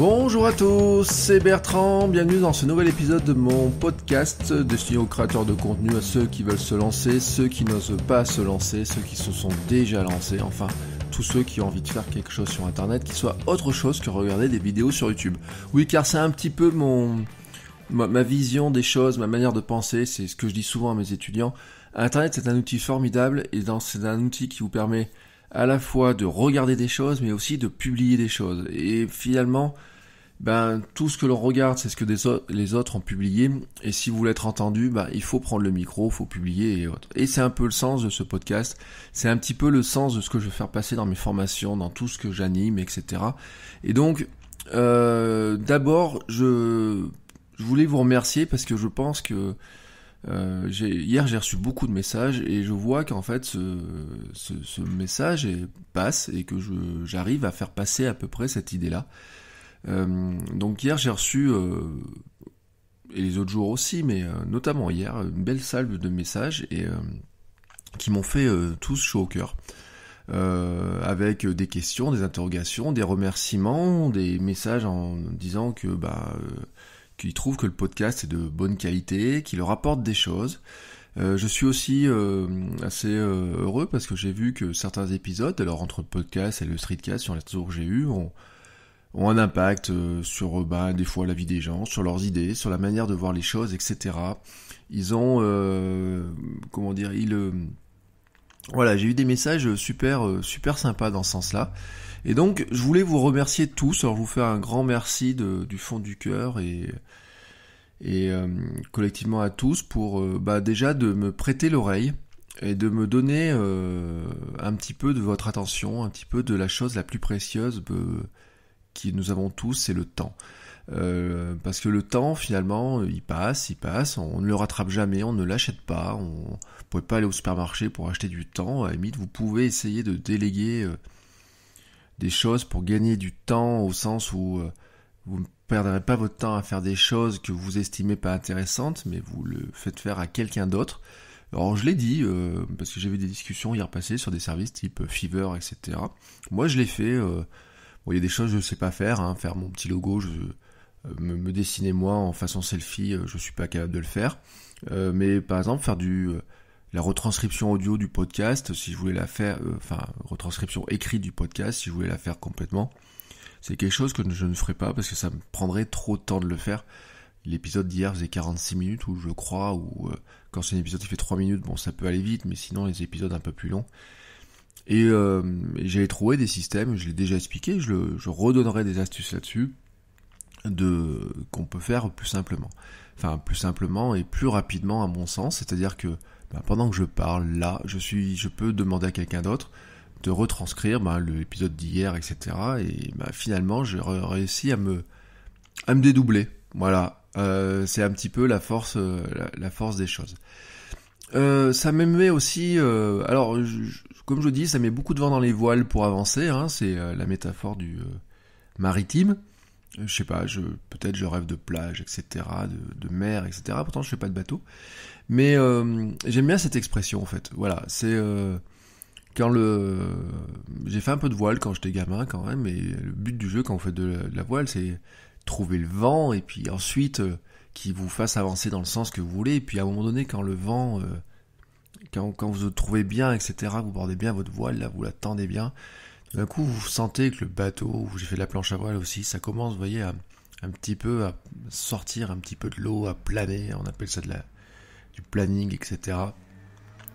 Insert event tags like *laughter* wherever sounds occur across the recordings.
Bonjour à tous, c'est Bertrand, bienvenue dans ce nouvel épisode de mon podcast destiné aux créateurs de contenu, à ceux qui veulent se lancer, ceux qui n'osent pas se lancer, ceux qui se sont déjà lancés, enfin tous ceux qui ont envie de faire quelque chose sur internet qui soit autre chose que regarder des vidéos sur YouTube. Oui car c'est un petit peu mon ma, ma vision des choses, ma manière de penser, c'est ce que je dis souvent à mes étudiants. Internet c'est un outil formidable et c'est un outil qui vous permet à la fois de regarder des choses mais aussi de publier des choses. Et finalement, ben, tout ce que l'on regarde, c'est ce que les autres ont publié. Et si vous voulez être entendu, ben, il faut prendre le micro, il faut publier et autres. Et c'est un peu le sens de ce podcast. C'est un petit peu le sens de ce que je vais faire passer dans mes formations, dans tout ce que j'anime, etc. Et donc, euh, d'abord, je, voulais vous remercier parce que je pense que euh, hier j'ai reçu beaucoup de messages et je vois qu'en fait ce, ce, message passe et que j'arrive à faire passer à peu près cette idée-là. Euh, donc hier j'ai reçu, euh, et les autres jours aussi, mais euh, notamment hier, une belle salve de messages et qui m'ont fait tous chaud au cœur. avec des questions, des interrogations, des remerciements, des messages en disant que bah qu'ils trouvent que le podcast est de bonne qualité, qu'il leur apporte des choses. je suis aussi assez heureux parce que j'ai vu que certains épisodes, alors entre le podcast et le streetcast sur les jours que j'ai eu, ont, ont un impact euh, sur euh, bas des fois la vie des gens, sur leurs idées, sur la manière de voir les choses, etc. Ils ont, euh, comment dire, ils, voilà, j'ai eu des messages super, super sympas dans ce sens-là. Et donc, je voulais vous remercier tous. Alors, vous faire un grand merci de, du fond du cœur et, et collectivement à tous pour bah, déjà de me prêter l'oreille et de me donner un petit peu de votre attention, un petit peu de la chose la plus précieuse qui nous avons tous, c'est le temps. Euh, parce que le temps, finalement, euh, il passe, il passe, on ne le rattrape jamais, on ne l'achète pas, on ne pourrait pas aller au supermarché pour acheter du temps. À vous pouvez essayer de déléguer euh, des choses pour gagner du temps, au sens où vous ne perdrez pas votre temps à faire des choses que vous estimez pas intéressantes, mais vous le faites faire à quelqu'un d'autre. Alors je l'ai dit, parce que j'ai des discussions hier passées sur des services type Fever, etc. Moi je l'ai fait il y a des choses que je sais pas faire, hein. faire mon petit logo, euh, me, dessiner moi en façon selfie, euh, je ne suis pas capable de le faire. Euh, mais par exemple, faire du la retranscription audio du podcast, si je voulais la faire, enfin retranscription écrite du podcast, si je voulais la faire complètement, c'est quelque chose que je ne ferai pas parce que ça me prendrait trop de temps de le faire. L'épisode d'hier faisait 46 minutes ou je crois, ou quand c'est un épisode qui fait 3 minutes, bon ça peut aller vite, mais sinon les épisodes un peu plus longs, et, j'ai euh, j'avais trouvé des systèmes, je l'ai déjà expliqué, je, redonnerai des astuces là-dessus, de qu'on peut faire plus simplement. Enfin, plus simplement et plus rapidement à mon sens, c'est-à-dire que bah, pendant que je parle, là, je, suis, je peux demander à quelqu'un d'autre de retranscrire bah, l'épisode d'hier, etc. Et bah, finalement, j'ai réussi à me, me dédoubler. Voilà, euh, c'est un petit peu la force, euh, la, force des choses. ça m'aimait aussi. alors, je, comme je dis, ça met beaucoup de vent dans les voiles pour avancer. Hein. c'est euh, la métaphore du euh, maritime. Euh, je sais pas, peut-être je rêve de plage, etc., de, mer, etc. Pourtant, je fais pas de bateau. Mais j'aime bien cette expression, en fait. Voilà, c'est quand le. J'ai fait un peu de voile quand j'étais gamin, quand même. Mais le but du jeu, quand vous fait de la, voile, c'est trouver le vent et puis ensuite qui vous fasse avancer dans le sens que vous voulez. Et puis à un moment donné, quand le vent quand, vous vous trouvez bien, etc., vous bordez bien votre voile, là, vous la tendez bien, d'un coup, vous sentez que le bateau, j'ai fait de la planche à voile aussi, ça commence, vous voyez, à, un petit peu à sortir un petit peu de l'eau, à planer, on appelle ça de la, du planning, etc.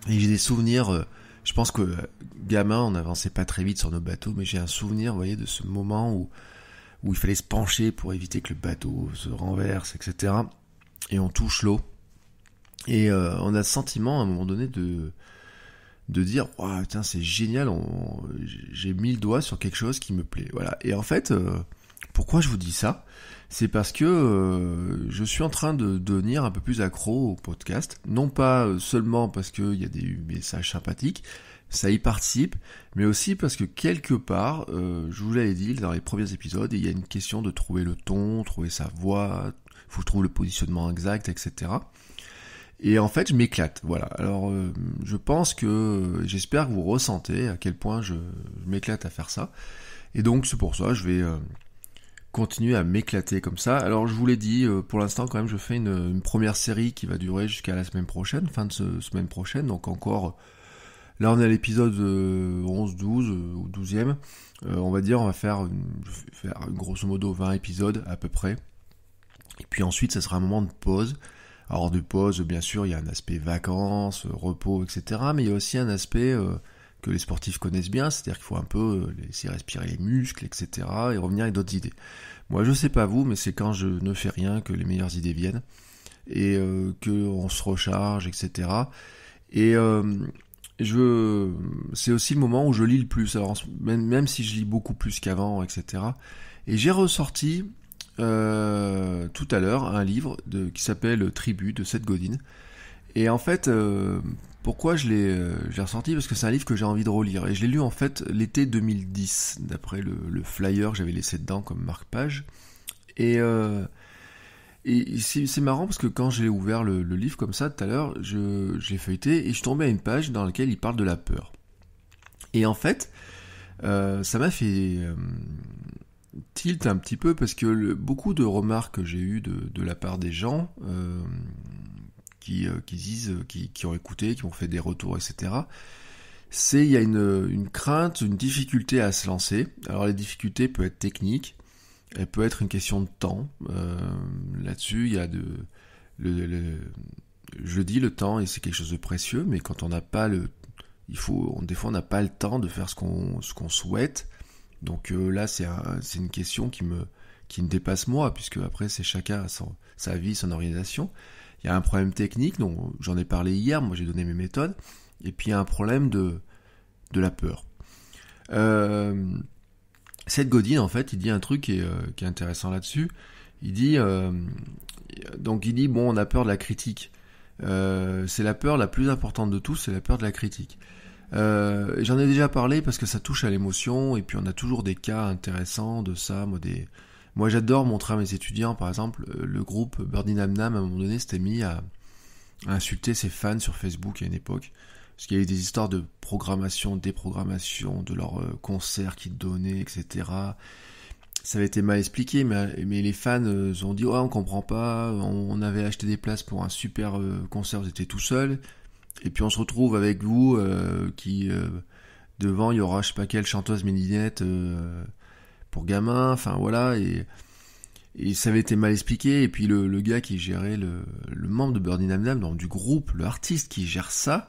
Et j'ai des souvenirs, euh, je pense que gamin, on n'avançait pas très vite sur nos bateaux, mais j'ai un souvenir, vous voyez, de ce moment où il fallait se pencher pour éviter que le bateau se renverse, etc. Et on touche l'eau. Et euh, on a le sentiment à un moment donné de de dire waouh c'est génial j'ai mis le doigt sur quelque chose qui me plaît voilà et en fait euh, pourquoi je vous dis ça c'est parce que euh, je suis en train de devenir un peu plus accro au podcast non pas seulement parce qu'il y a des messages sympathiques ça y participe mais aussi parce que quelque part je vous l'avais dit dans les premiers épisodes il y a une question de trouver le ton trouver sa voix faut trouver le positionnement exact etc et en fait, je m'éclate. Voilà. Alors, euh, je pense que euh, j'espère que vous ressentez à quel point je, m'éclate à faire ça. Et donc, c'est pour ça, je vais euh, continuer à m'éclater comme ça. Alors, je vous l'ai dit, pour l'instant, quand même, je fais une, première série qui va durer jusqu'à la semaine prochaine, fin de semaine prochaine. Donc, encore. Là, on est à l'épisode 11, 12 ou 12e. on va dire, on va faire, faire grosso modo 20 épisodes à peu près. Et puis ensuite, ça sera un moment de pause hors de pause, bien sûr, il y a un aspect vacances, euh, repos, etc. Mais il y a aussi un aspect euh, que les sportifs connaissent bien, c'est-à-dire qu'il faut un peu euh, laisser respirer les muscles, etc. et revenir avec d'autres idées. Moi, je sais pas vous, mais c'est quand je ne fais rien que les meilleures idées viennent et qu'on que on se recharge, etc. Et je, c'est aussi le moment où je lis le plus. même, même si je lis beaucoup plus qu'avant, etc. Et j'ai ressorti euh, tout à l'heure un livre qui s'appelle Tribu de Seth Godin. Et en fait, euh, pourquoi je l'ai euh, j'ai ressorti Parce que c'est un livre que j'ai envie de relire. Et je l'ai lu en fait l'été 2010, d'après le, flyer j'avais laissé dedans comme marque-page. Et, c'est marrant parce que quand j'ai ouvert le, livre comme ça tout à l'heure, je, l'ai feuilleté et je suis tombé à une page dans laquelle il parle de la peur. Et en fait, ça m'a fait tilt un petit peu parce que beaucoup de remarques que j'ai eues de, la part des gens euh, euh, qui, disent, euh, qui, ont écouté, qui ont fait des retours, etc., c'est il y a une, crainte, une difficulté à se lancer. Alors les difficultés peut être technique elle peut être une question de temps. Là-dessus, il y a de... je dis le temps et c'est quelque chose de précieux, mais quand on n'a pas le... Il faut, des fois on n'a pas le temps de faire ce qu'on souhaite donc euh, là, c'est une question qui me, dépasse moi, puisque après, c'est chacun son, sa vie, son organisation. Il y a un problème technique, dont j'en ai parlé hier, moi j'ai donné mes méthodes, et puis il y a un problème de, la peur. Cette euh, Seth Godin, en fait, il dit un truc qui est, euh, intéressant là-dessus. Il dit, donc il dit, bon, on a peur de la critique. c'est la peur la plus importante de tous, c'est la peur de la critique. Euh, j'en ai déjà parlé parce que ça touche à l'émotion et puis on a toujours des cas intéressants de ça. Moi, j'adore montrer à mes étudiants, par exemple, euh, le groupe Birdie Nam Nam à un moment donné s'était mis à, insulter ses fans sur Facebook à une époque. Parce qu'il y a des histoires de programmation, déprogrammation, de leurs euh, concerts qu'ils donnaient, etc. Ça avait été mal expliqué, mais, les fans ont dit Ouais, on comprend pas, on, avait acheté des places pour un super concert, vous étiez tout seul. Et puis on se retrouve avec vous euh, qui euh, devant il y aura je sais pas quelle chanteuse méninette euh, pour gamin, enfin voilà et, et ça avait été mal expliqué et puis le, gars qui gérait le, membre de Birdie Nam Nam donc du groupe, le artiste qui gère ça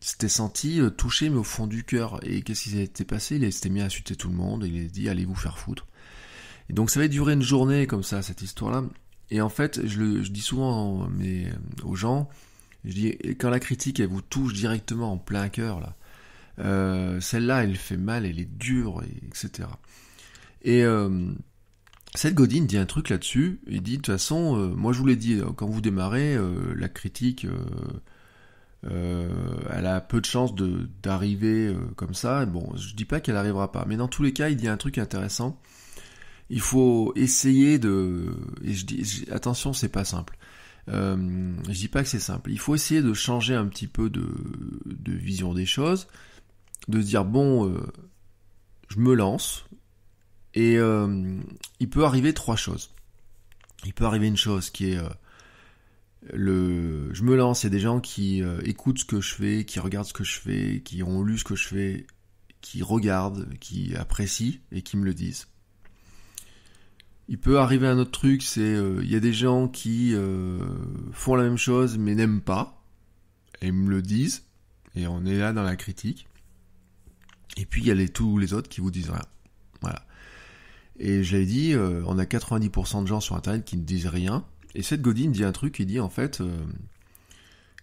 s'était senti touché mais au fond du cœur et qu'est-ce qui s'était passé Il s'était mis à insulter tout le monde, il a dit allez vous faire foutre. Et donc ça avait duré une journée comme ça cette histoire là et en fait je, le, je dis souvent mais, aux gens je dis, quand la critique, elle vous touche directement en plein cœur, là. Euh, celle-là, elle fait mal, elle est dure, etc. Et cette euh, godine dit un truc là-dessus. Il dit, de toute façon, euh, moi je vous l'ai dit, quand vous démarrez, la critique, elle a peu de chance d'arriver comme ça. Bon, je dis pas qu'elle n'arrivera pas, mais dans tous les cas, il dit un truc intéressant. Il faut essayer de. Et je dis, attention, c'est pas simple. Euh, je dis pas que c'est simple. Il faut essayer de changer un petit peu de, vision des choses, de se dire bon, euh, je me lance et euh, il peut arriver trois choses. Il peut arriver une chose qui est euh, le, je me lance. Il y a des gens qui écoutent ce que je fais, qui regardent ce que je fais, qui ont lu ce que je fais, qui regardent, qui apprécient et qui me le disent. Il peut arriver un autre truc, c'est euh, il y a des gens qui euh, font la même chose mais n'aiment pas et me le disent et on est là dans la critique. Et puis il y a les, tous les autres qui vous disent rien. Voilà. Et je dit, euh, on a 90% de gens sur internet qui ne disent rien. Et cette Godine dit un truc, qui dit en fait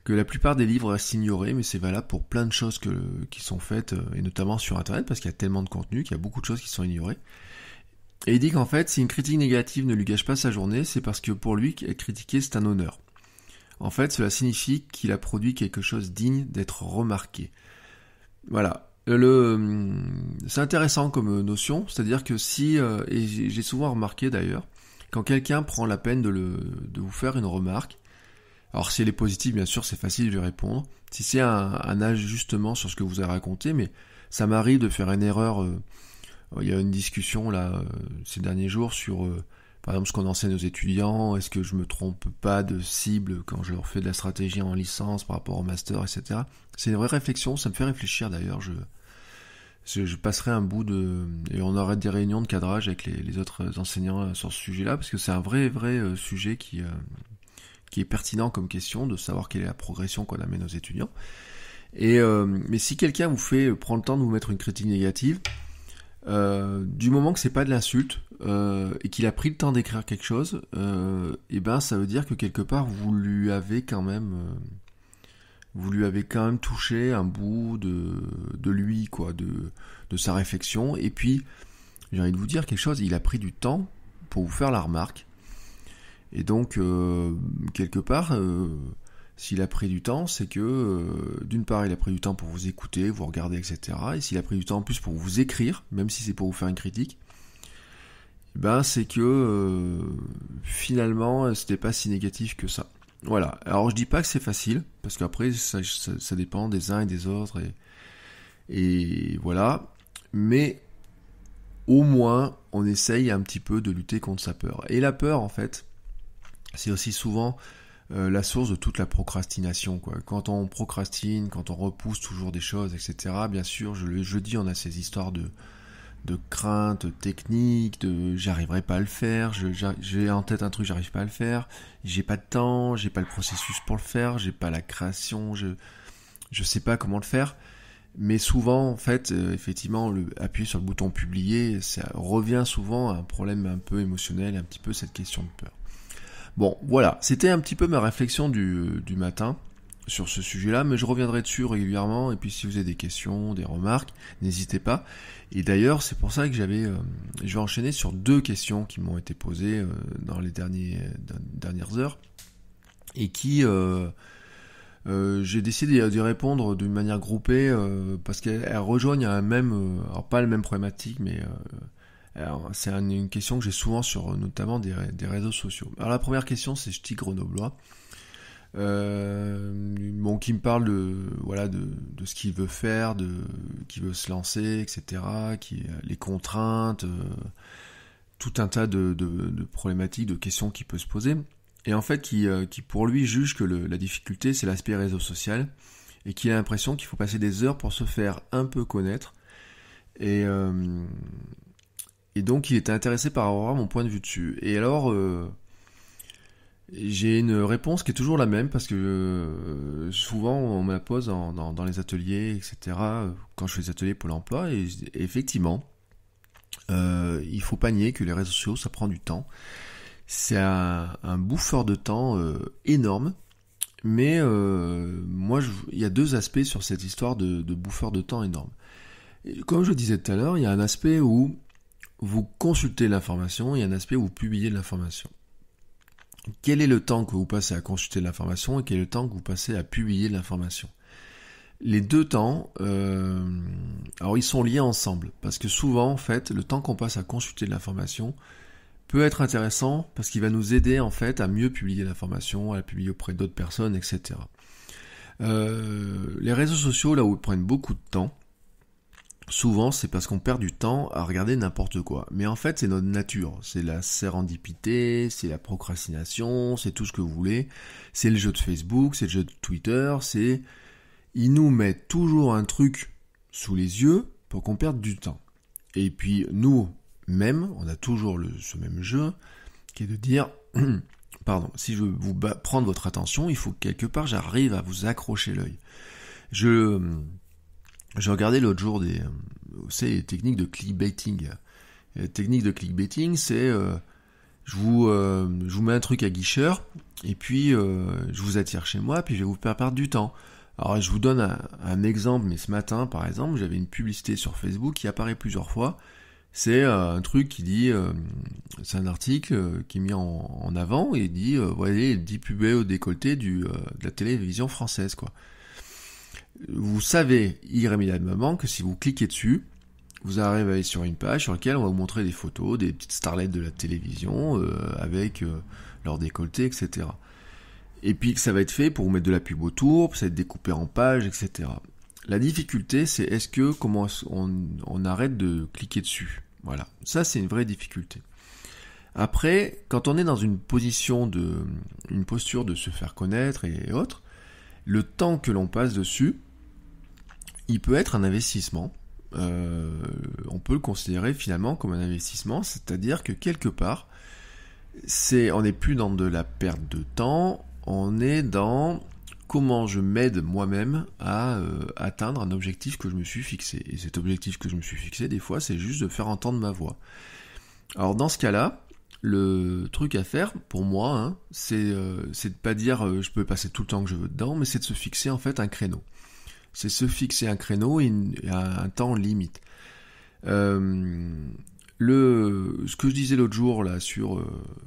que la plupart des livres restent ignorés, mais c'est valable pour plein de choses que, qui sont faites, et notamment sur internet, parce qu'il y a tellement de contenu qu'il y a beaucoup de choses qui sont ignorées. Et il dit qu'en fait, si une critique négative ne lui gâche pas sa journée, c'est parce que pour lui, être critiqué, c'est un honneur. En fait, cela signifie qu'il a produit quelque chose digne d'être remarqué. Voilà. Euh, le, hum, c'est intéressant comme euh, notion, c'est-à-dire que si, euh, et j'ai souvent remarqué d'ailleurs, quand quelqu'un prend la peine de, le, vous faire une remarque, alors si elle est positive, bien sûr, c'est facile de lui répondre. Si c'est un, un, ajustement sur ce que vous avez raconté, mais ça m'arrive de faire une erreur. Il y a une discussion là euh, ces derniers jours sur euh, par exemple ce qu'on enseigne aux étudiants, est-ce que je me trompe pas de cible quand je leur fais de la stratégie en licence par rapport au master, etc. C'est une vraie réflexion, ça me fait réfléchir d'ailleurs. Je, je passerai un bout de... Et on aura des réunions de cadrage avec les, autres enseignants euh, sur ce sujet-là, parce que c'est un vrai, vrai sujet qui, qui est pertinent comme question, de savoir quelle est la progression qu'on amène aux étudiants. Et, mais si quelqu'un vous fait prendre le temps de vous mettre une critique négative, euh, du moment que c'est pas de l'insulte euh, et qu'il a pris le temps d'écrire quelque chose, euh, eh ben ça veut dire que quelque part vous lui avez quand même, euh, vous lui avez quand même touché un bout de, de lui quoi, de, de sa réflexion. Et puis j'ai envie de vous dire quelque chose, il a pris du temps pour vous faire la remarque. Et donc quelque part, s'il a pris du temps, c'est que euh, d'une part, il a pris du temps pour vous écouter, vous regarder, etc. Et s'il a pris du temps en plus pour vous écrire, même si c'est pour vous faire une critique, ben c'est que finalement, euh, finalement, c'était pas si négatif que ça. Voilà. Alors je dis pas que c'est facile, parce qu'après, ça, dépend des uns et des autres, et, et voilà. Mais au moins, on essaye un petit peu de lutter contre sa peur. Et la peur, en fait, c'est aussi souvent euh, la source de toute la procrastination. Quoi. Quand on procrastine, quand on repousse toujours des choses, etc., bien sûr, je le je dis, on a ces histoires de, de crainte technique, de j'arriverai pas à le faire, j'ai en tête un truc, j'arrive pas à le faire, j'ai pas de temps, j'ai pas le processus pour le faire, j'ai pas la création, je, je sais pas comment le faire. Mais souvent, en fait, euh, effectivement, appuyer sur le bouton publier, ça revient souvent à un problème un peu émotionnel, un petit peu cette question de peur. Bon, voilà, c'était un petit peu ma réflexion du, matin sur ce sujet-là, mais je reviendrai dessus régulièrement, et puis si vous avez des questions, des remarques, n'hésitez pas. Et d'ailleurs, c'est pour ça que j'avais... Euh, je vais enchaîner sur deux questions qui m'ont été posées euh, dans les derniers, dernières heures, et qui... Euh, j'ai décidé d'y répondre d'une manière groupée parce qu'elles rejoignent un même, alors pas la même problématique, mais c'est une question que j'ai souvent sur euh, notamment des, réseaux sociaux. Alors la première question, c'est Ch'ti Grenoblois. Euh, qui me parle de voilà de, ce qu'il veut faire, de qui veut se lancer, etc. Qui euh, les contraintes, tout un tas de, problématiques, de questions qui peut se poser. Et en fait, qui, pour lui juge que la difficulté c'est l'aspect réseau social et qui a l'impression qu'il faut passer des heures pour se faire un peu connaître et, et donc il était intéressé par avoir mon point de vue dessus. Et alors, euh, j'ai une réponse qui est toujours la même, parce que euh, souvent on me la pose dans, les ateliers, etc., euh, quand je fais des ateliers pour l'emploi, et, effectivement, euh, il faut pas nier que les réseaux sociaux, ça prend du temps. C'est un, un bouffeur de temps énorme. Mais moi, il y a deux aspects sur cette histoire de, de bouffeur de temps énorme. comme je disais tout à l'heure, il y a un aspect où vous consultez l'information et un aspect où vous publiez l'information. Quel est le temps que vous passez à consulter l'information et quel est le temps que vous passez à publier l'information Les deux temps, euh, alors ils sont liés ensemble, parce que souvent en fait, le temps qu'on passe à consulter l'information peut être intéressant parce qu'il va nous aider en fait à mieux publier l'information, à la publier auprès d'autres personnes, etc. Euh, les réseaux sociaux, là où ils prennent beaucoup de temps, Souvent, c'est parce qu'on perd du temps à regarder n'importe quoi. Mais en fait, c'est notre nature. C'est la sérendipité, c'est la procrastination, c'est tout ce que vous voulez. C'est le jeu de Facebook, c'est le jeu de Twitter, c'est... Ils nous mettent toujours un truc sous les yeux pour qu'on perde du temps. Et puis, nous-mêmes, on a toujours le, ce même jeu, qui est de dire, *clears throat* pardon, si je veux vous prendre votre attention, il faut que quelque part j'arrive à vous accrocher l'œil. Je je regardé l'autre jour des, euh, c'est techniques de clickbaiting. La technique de clickbaiting, c'est euh, je vous euh, je vous mets un truc à guicheur et puis je vous attire chez moi puis je vais vous faire perdre du temps. Alors je vous donne un, exemple, mais ce matin par exemple, j'avais une publicité sur Facebook qui apparaît plusieurs fois. C'est un truc qui dit, c'est un article qui est mis en, avant et dit, voyez, 10 pubs au décolleté du, de la télévision française quoi. Vous savez irrémédiablement que si vous cliquez dessus, vous arrivez sur une page sur laquelle on va vous montrer des photos, des petites starlettes de la télévision euh, avec euh, leur décolleté, etc. Et puis que ça va être fait pour vous mettre de la pub autour, ça va être découpé en pages, etc. La difficulté, c'est est-ce que comment on, on, arrête de cliquer dessus Voilà, ça c'est une vraie difficulté. Après, quand on est dans une position de, une posture de se faire connaître et autres, le temps que l'on passe dessus, il peut être un investissement. Euh, on peut le considérer finalement comme un investissement, c'est-à-dire que quelque part, c'est, on n'est plus dans de la perte de temps, on est dans comment je m'aide moi-même à euh, atteindre un objectif que je me suis fixé. Et cet objectif que je me suis fixé, des fois, c'est juste de faire entendre ma voix. Alors dans ce cas-là, le truc à faire, pour moi, hein, c'est de euh, de pas dire euh, je peux passer tout le temps que je veux dedans, mais c'est de se fixer en fait un créneau. C'est se fixer un créneau et, un temps limite. Euh, le, ce que je disais l'autre jour là sur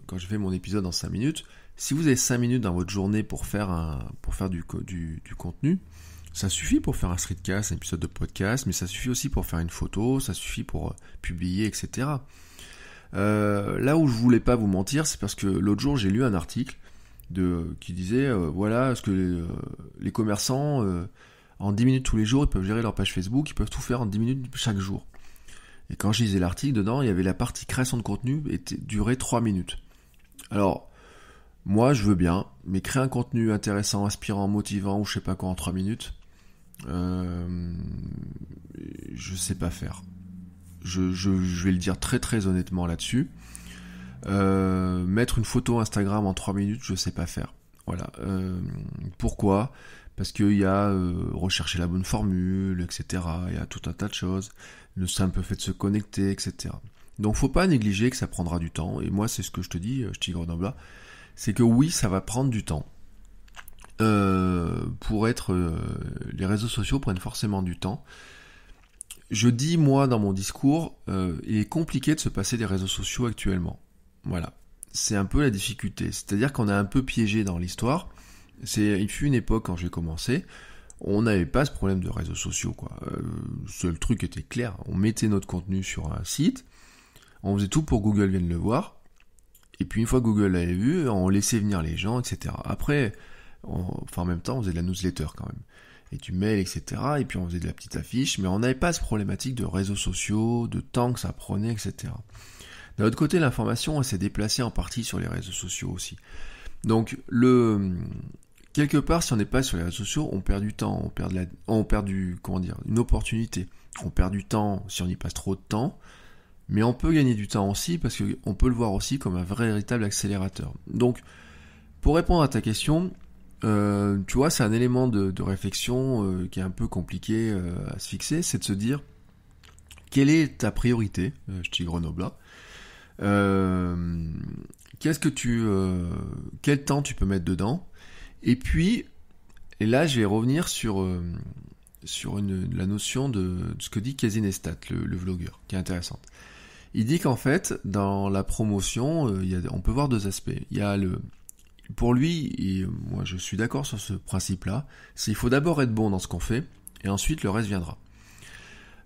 quand j'ai fait mon épisode en 5 minutes, si vous avez 5 minutes dans votre journée pour faire, un, pour faire du, du, du contenu, ça suffit pour faire un streetcast, un épisode de podcast, mais ça suffit aussi pour faire une photo, ça suffit pour publier, etc. Euh, là où je voulais pas vous mentir, c'est parce que l'autre jour j'ai lu un article de, qui disait euh, voilà ce que les, euh, commerçants en 10 minutes tous les jours ils peuvent gérer leur page Facebook, ils peuvent tout faire en 10 minutes chaque jour. Et quand je lisais l'article dedans, il y avait la partie création de contenu était durait 3 minutes. Alors moi, je veux bien, mais créer un contenu intéressant, inspirant, motivant ou je sais pas quoi en 3 minutes, euh, je sais pas faire. Je, vais le dire très très honnêtement là-dessus. Euh, mettre une photo Instagram en 3 minutes, je sais pas faire. Voilà. Euh, pourquoi Parce qu'il y a euh, rechercher la bonne formule, etc. Il y a tout un tas de choses. Le simple fait de se connecter, etc. Donc faut pas négliger que ça prendra du temps. Et moi, c'est ce que je te dis, je tigre bas. c'est que oui, ça va prendre du temps. pour être, les réseaux sociaux prennent forcément du temps. Je dis, moi, dans mon discours, euh, il est compliqué de se passer des réseaux sociaux actuellement. Voilà. C'est un peu la difficulté. C'est-à-dire qu'on a un peu piégé dans l'histoire. C'est, il fut une époque quand j'ai commencé, on n'avait pas ce problème de réseaux sociaux, quoi. Euh, seul truc était clair. On mettait notre contenu sur un site, on faisait tout pour que Google vienne le voir, et puis une fois que Google l'avait vu, on laissait venir les gens, etc. Après, en même temps, on faisait de la newsletter quand même et tu mail, etc. Et puis on faisait de la petite affiche, mais on n'avait pas cette problématique de réseaux sociaux, de temps que ça prenait, etc. D'un autre côté, l'information s'est déplacée en partie sur les réseaux sociaux aussi. Donc le quelque part, si on n'est pas sur les réseaux sociaux, on perd du temps, on perd on comment dire, une opportunité. On perd du temps si on y passe trop de temps. Mais on peut gagner du temps aussi parce qu'on peut le voir aussi comme un véritable accélérateur. Donc, pour répondre à ta question, euh, tu vois, c'est un élément de, réflexion euh, qui est un peu compliqué euh, à se fixer, c'est de se dire quelle est ta priorité, je dis Grenoble qu'est-ce que tu, quel temps tu peux mettre dedans, et puis, et là, je vais revenir sur sur la notion de, ce que dit Casinestat, le, le vlogueur, qui est intéressante. Il dit qu'en fait, dans la promotion, on peut voir deux aspects. Il y a le, pour lui, et moi je suis d'accord sur ce principe-là, c'est qu'il faut d'abord être bon dans ce qu'on fait, et ensuite le reste viendra.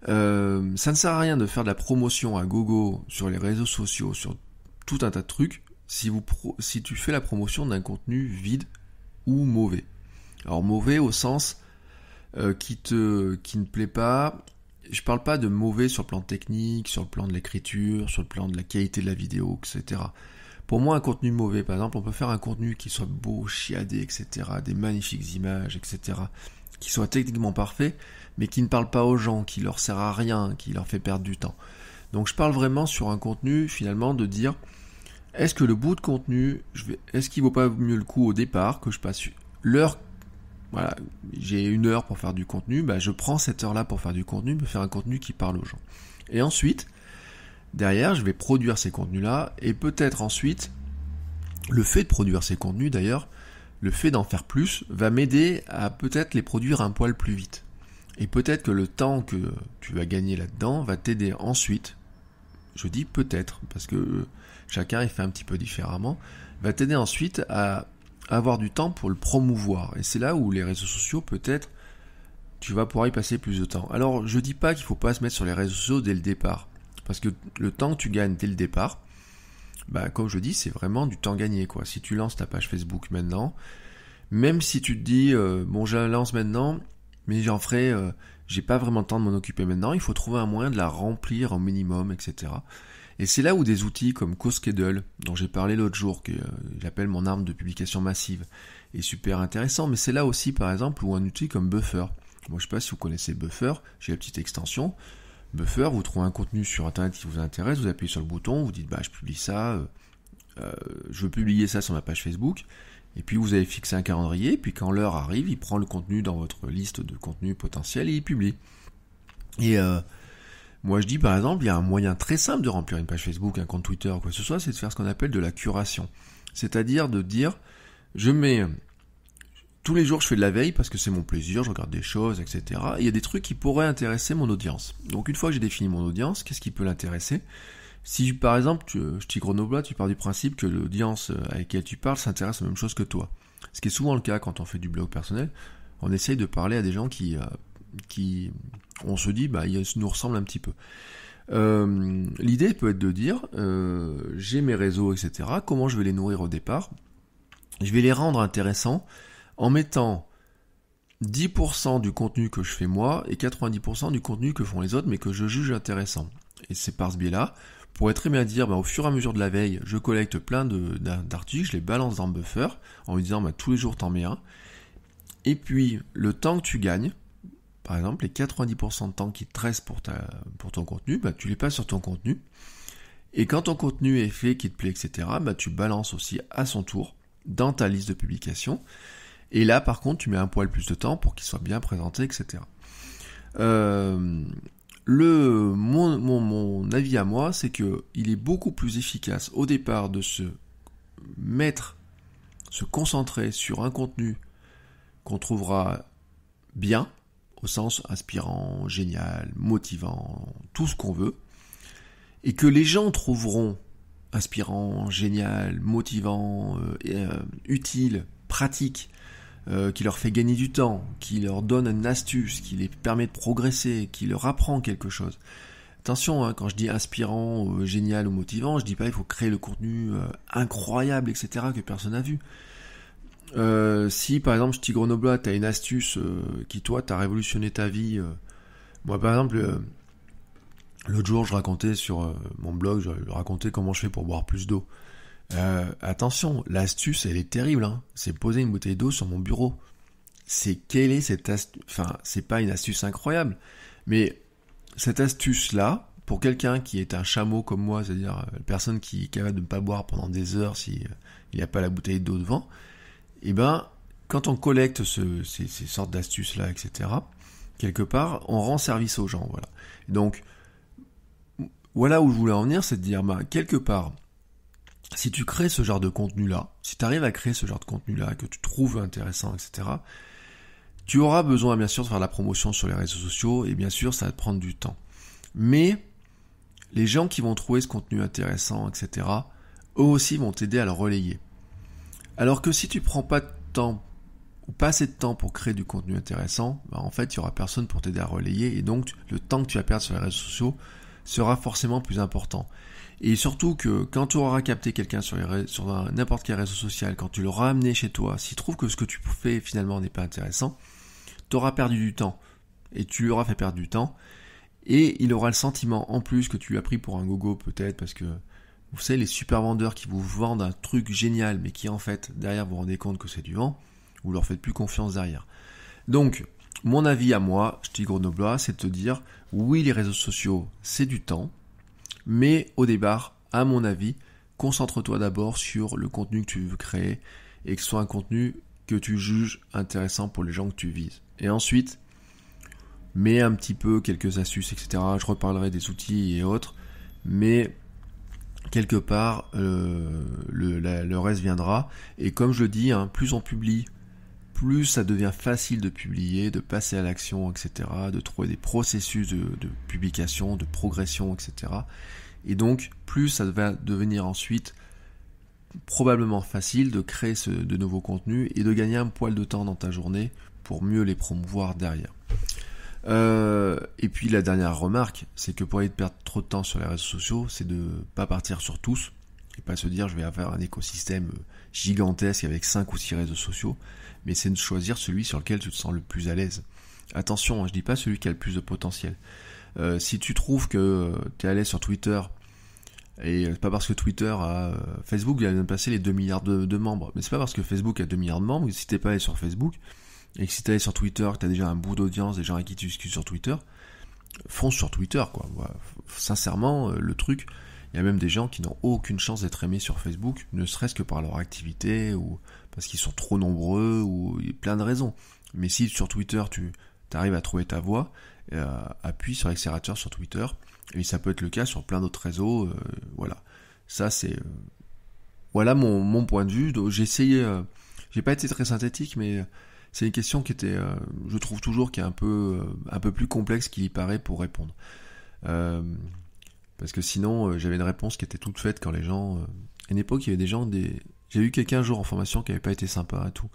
Euh, ça ne sert à rien de faire de la promotion à gogo sur les réseaux sociaux, sur tout un tas de trucs, si, tu fais la promotion d'un contenu vide ou mauvais. Alors mauvais au sens euh, qui, te, qui ne plaît pas. Je parle pas de mauvais sur le plan technique, sur le plan de l'écriture, sur le plan de la qualité de la vidéo, etc. Pour moi, un contenu mauvais, par exemple, on peut faire un contenu qui soit beau, chiadé, etc., des magnifiques images, etc., qui soit techniquement parfait, mais qui ne parle pas aux gens, qui leur sert à rien, qui leur fait perdre du temps. Donc je parle vraiment sur un contenu, finalement, de dire, est-ce que le bout de contenu, est-ce qu'il vaut pas mieux le coup au départ que je passe l'heure voilà, j'ai une heure pour faire du contenu, bah je prends cette heure-là pour faire du contenu, me faire un contenu qui parle aux gens. Et ensuite, Derrière, je vais produire ces contenus-là, et peut-être ensuite, le fait de produire ces contenus d'ailleurs, le fait d'en faire plus, va m'aider à peut-être les produire un poil plus vite. Et peut-être que le temps que tu vas gagner là-dedans va t'aider ensuite, je dis peut-être, parce que euh, chacun il fait un petit peu différemment, va t'aider ensuite à avoir du temps pour le promouvoir. Et c'est là où les réseaux sociaux, peut-être, tu vas pouvoir y passer plus de temps. Alors, je ne dis pas qu'il faut pas se mettre sur les réseaux sociaux dès le départ. Parce que le temps que tu gagnes dès le départ, bah, comme je dis, c'est vraiment du temps gagné. Quoi. Si tu lances ta page Facebook maintenant, même si tu te dis, euh, bon, je la lance maintenant, mais j'en ferai, euh, j'ai pas vraiment le temps de m'en occuper maintenant, il faut trouver un moyen de la remplir au minimum, etc. Et c'est là où des outils comme CoSchedule, dont j'ai parlé l'autre jour, que euh, j'appelle mon arme de publication massive, est super intéressant, mais c'est là aussi, par exemple, où un outil comme Buffer. Moi, je sais pas si vous connaissez Buffer, j'ai la petite extension, Buffer, vous trouvez un contenu sur Internet qui vous intéresse, vous appuyez sur le bouton, vous dites bah je publie ça, euh, euh, je veux publier ça sur ma page Facebook, et puis vous avez fixé un calendrier, et puis quand l'heure arrive, il prend le contenu dans votre liste de contenu potentiel et il publie. Et euh, moi je dis par exemple, il y a un moyen très simple de remplir une page Facebook, un compte Twitter ou quoi que ce soit, c'est de faire ce qu'on appelle de la curation. C'est-à-dire de dire, je mets tous les jours je fais de la veille parce que c'est mon plaisir, je regarde des choses, etc. il y a des trucs qui pourraient intéresser mon audience. Donc une fois que j'ai défini mon audience, qu'est-ce qui peut l'intéresser Si par exemple, tu, je dis Grenoble, tu pars du principe que l'audience à euh, laquelle tu parles s'intéresse aux mêmes choses que toi. Ce qui est souvent le cas quand on fait du blog personnel, on essaye de parler à des gens qui, euh, qui on se dit, bah, ils nous ressemblent un petit peu. Euh, l'idée peut être de dire, j'ai mes réseaux, etc. Comment je vais les nourrir au départ Je vais les rendre intéressants en mettant 10% du contenu que je fais moi et 90% du contenu que font les autres mais que je juge intéressant. Et c'est par ce biais-là, pourrait très bien dire, bah, au fur et à mesure de la veille, je collecte plein d'articles, je les balance dans le buffer, en me disant, bah, tous les jours, t'en mets un. Et puis, le temps que tu gagnes, par exemple, les 90% de temps qui te restent pour, ton contenu, bah, tu les passes sur ton contenu. Et quand ton contenu est fait, qui te plaît, etc., tu balances aussi à son tour dans ta liste de publications. Et là, par contre, tu mets un poil plus de temps pour qu'il soit bien présenté, etc. Euh, le, mon, mon, mon, avis à moi, c'est que il est beaucoup plus efficace au départ de se mettre, se concentrer sur un contenu qu'on trouvera bien, au sens inspirant, génial, motivant, tout ce qu'on veut, et que les gens trouveront inspirant, génial, motivant, euh, euh, utile, pratique, euh, qui leur fait gagner du temps, qui leur donne une astuce, qui les permet de progresser, qui leur apprend quelque chose. Attention, hein, quand je dis inspirant, euh, génial ou motivant, je dis pas il faut créer le contenu euh, incroyable, etc. que personne n'a vu. si par exemple, t'y grenoblois, as une astuce qui toi t'as révolutionné ta vie. moi par exemple, l'autre jour je racontais sur mon blog, je racontais comment je fais pour boire plus d'eau. Euh, attention, l'astuce, elle est terrible. Hein. C'est poser une bouteille d'eau sur mon bureau. C'est quelle est cette astuce Enfin, c'est pas une astuce incroyable, mais cette astuce-là, pour quelqu'un qui est un chameau comme moi, c'est-à-dire une euh, personne qui est capable de ne pas boire pendant des heures s'il euh, n'y a pas la bouteille d'eau devant, eh ben, quand on collecte ce, ces, sortes d'astuces-là, etc., quelque part, on rend service aux gens. Voilà. Donc, voilà où je voulais en venir, c'est de dire, bah, quelque part, si tu crées ce genre de contenu-là, si tu arrives à créer ce genre de contenu-là, que tu trouves intéressant, etc., tu auras besoin bien sûr de faire de la promotion sur les réseaux sociaux et bien sûr ça va te prendre du temps. Mais les gens qui vont trouver ce contenu intéressant, etc., eux aussi vont t'aider à le relayer. Alors que si tu prends pas de temps ou pas assez de temps pour créer du contenu intéressant, ben, en fait il y aura personne pour t'aider à relayer et donc le temps que tu vas perdre sur les réseaux sociaux sera forcément plus important. Et surtout que quand tu auras capté quelqu'un sur, sur n'importe quel réseau social, quand tu l'auras amené chez toi, s'il trouve que ce que tu fais finalement n'est pas intéressant, tu auras perdu du temps. Et tu lui auras fait perdre du temps. Et il aura le sentiment en plus que tu lui as pris pour un gogo peut-être parce que vous savez les super vendeurs qui vous vendent un truc génial mais qui en fait derrière vous, rendez compte que c'est du vent, vous leur faites plus confiance derrière. Donc mon avis à moi, je dis grenoblois, c'est de te dire oui les réseaux sociaux c'est du temps, mais au départ, à mon avis, concentre-toi d'abord sur le contenu que tu veux créer et que ce soit un contenu que tu juges intéressant pour les gens que tu vises. Et ensuite, mets un petit peu quelques astuces, etc. Je reparlerai des outils et autres, mais quelque part, euh, le, reste viendra. Et comme je le dis, hein, plus on publie, plus ça devient facile de publier, de passer à l'action, etc., de trouver des processus de, publication, de progression, etc. Et donc, plus ça va devenir ensuite probablement facile de créer de nouveaux contenus et de gagner un poil de temps dans ta journée pour mieux les promouvoir derrière. Euh, et puis la dernière remarque, c'est que pour éviter de perdre trop de temps sur les réseaux sociaux, c'est de ne pas partir sur tous et pas se dire je vais avoir un écosystème gigantesque avec 5 ou 6 réseaux sociaux mais c'est de choisir celui sur lequel tu te sens le plus à l'aise. Attention, hein, je dis pas celui qui a le plus de potentiel. Euh, si tu trouves que tu es à l'aise sur Twitter, et pas parce que Twitter a. Euh, Facebook vient de passer les 2 milliards de, membres. Mais c'est pas parce que Facebook a 2 milliards de membres, si t'es pas allé sur Facebook, et que si à allé sur Twitter, que as déjà un bout d'audience, des gens avec qui tu discutes sur Twitter, fonce sur Twitter, quoi. Sincèrement, euh, le truc, il y a même des gens qui n'ont aucune chance d'être aimés sur Facebook, ne serait-ce que par leur activité ou parce qu'ils sont trop nombreux ou il y a plein de raisons. Mais si sur Twitter tu arrives à trouver ta voix, euh, appuie sur l'accélérateur sur Twitter. Et ça peut être le cas sur plein d'autres réseaux. Euh, voilà. Ça c'est euh, voilà mon, point de vue. J'ai essayé. j'ai pas été très synthétique, mais c'est une question qui était, je trouve toujours, qui est un peu un peu plus complexe qu'il y paraît pour répondre. Euh, parce que sinon, euh, j'avais une réponse qui était toute faite quand les gens. Euh, à une époque, il y avait des gens. Des... J'ai eu quelqu'un un jour en formation qui n'avait pas été sympa et tout.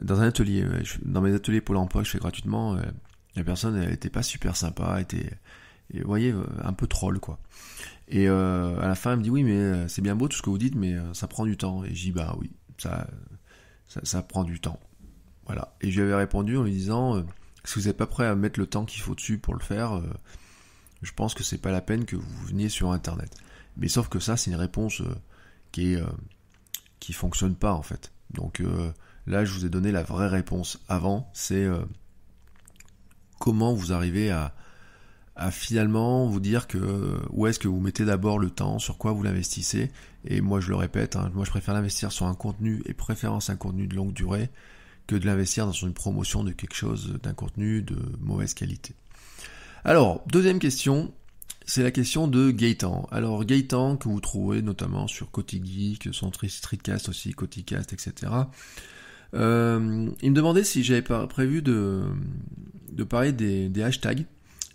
Dans un atelier, dans mes ateliers Pôle emploi que je fais gratuitement, euh, la personne, elle n'était pas super sympa, elle était. vous voyez, un peu troll, quoi. Et à la fin, elle me dit, oui, mais c'est bien beau tout ce que vous dites, mais ça prend du temps. Et j'ai dit, bah oui, ça, ça, prend du temps. Voilà. Et je lui avais répondu en lui disant, si vous n'êtes pas prêt à mettre le temps qu'il faut dessus pour le faire, je pense que c'est pas la peine que vous veniez sur internet. Mais sauf que ça, c'est une réponse euh, qui est euh, qui fonctionne pas en fait. Donc euh, là, je vous ai donné la vraie réponse avant, c'est comment vous arrivez à, à finalement vous dire que où est-ce que vous mettez d'abord le temps, sur quoi vous l'investissez. Et moi, je le répète, hein, moi je préfère l'investir sur un contenu et préférence un contenu de longue durée que de l'investir dans une promotion de quelque chose, d'un contenu de mauvaise qualité. Alors, deuxième question, c'est la question de Gaëtan. Alors Gaëtan, que vous trouvez notamment sur Côté Geek, son Streetcast aussi, Coticast, etc. Euh, il me demandait si j'avais prévu de, de parler des, hashtags.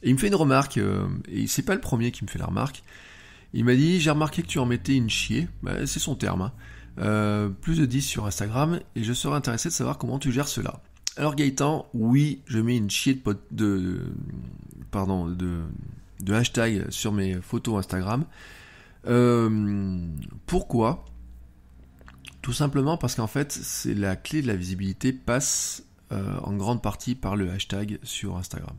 Et il me fait une remarque, euh, et c'est pas le premier qui me fait la remarque. Il m'a dit, j'ai remarqué que tu en mettais une chier, bah, c'est son terme, hein. euh, plus de 10 sur Instagram, et je serais intéressé de savoir comment tu gères cela. Alors Gaëtan, oui, je mets une chier de, de, pardon, de, de hashtag sur mes photos Instagram. Euh, pourquoi Tout simplement parce qu'en fait, c'est la clé de la visibilité passe euh, en grande partie par le hashtag sur Instagram.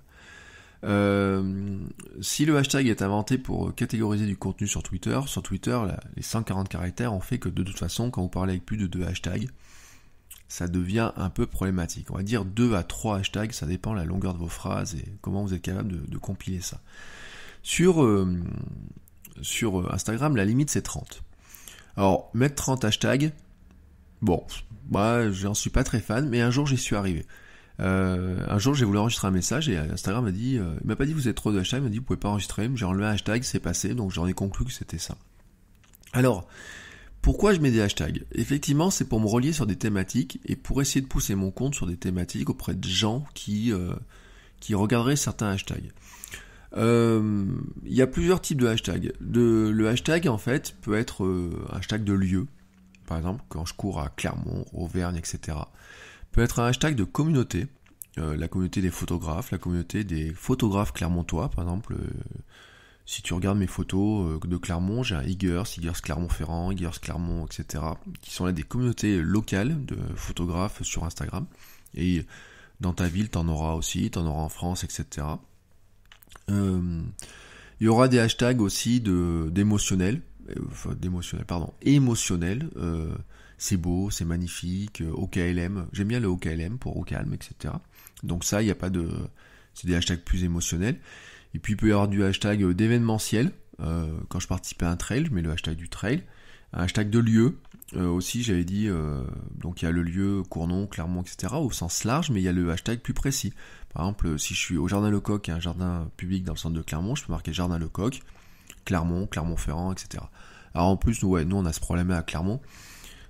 Euh, si le hashtag est inventé pour catégoriser du contenu sur Twitter, sur Twitter, les 140 caractères ont fait que de toute façon, quand vous parlez avec plus de deux hashtags, ça devient un peu problématique. On va dire 2 à 3 hashtags, ça dépend de la longueur de vos phrases et comment vous êtes capable de, compiler ça. Sur, euh, sur euh, Instagram, la limite c'est 30. Alors, mettre 30 hashtags, bon, moi bah, j'en suis pas très fan, mais un jour j'y suis arrivé. Euh, un jour j'ai voulu enregistrer un message et Instagram m'a dit, il m'a pas dit vous êtes trop de hashtags, il m'a dit vous pouvez pas enregistrer, j'ai enlevé un hashtag, c'est passé, donc j'en ai conclu que c'était ça. Alors, pourquoi je mets des hashtags Effectivement, c'est pour me relier sur des thématiques et pour essayer de pousser mon compte sur des thématiques auprès de gens qui, euh, qui regarderaient certains hashtags. Euh, il y a plusieurs types de hashtags. le hashtag, en fait, peut être euh, un hashtag de lieu. Par exemple, quand je cours à Clermont, Auvergne, etc. Peut être un hashtag de communauté. la communauté des photographes, la communauté des photographes clermontois, par exemple si tu regardes mes photos euh, de Clermont, j'ai un Eagers, Eagers Clermont-Ferrand, Eagers Clermont, etc. qui sont là des communautés locales de photographes sur Instagram. Et dans ta ville, t'en auras aussi, t'en auras en France, etc. Euh, il y aura des hashtags aussi de d'émotionnel, euh, enfin, d'émotionnel, pardon, émotionnel. c'est beau, c'est magnifique, OKLM. J'aime bien le OKLM pour au calme, etc. Donc ça, il n'y a pas de, c'est des hashtags plus émotionnels. Et puis il peut y avoir du hashtag euh, d'événementiel. Euh, quand je participe à un trail, je mets le hashtag du trail. Un hashtag de lieu. Euh, aussi, j'avais dit, donc il y a le lieu Cournon, Clermont, etc. au sens large, mais il y a le hashtag plus précis. Par exemple, si je suis au Jardin Lecoq, un jardin public dans le centre de Clermont, je peux marquer Jardin Lecoq, Clermont, Clermont-Ferrand, etc. Alors en plus, nous, ouais, nous on a ce problème à Clermont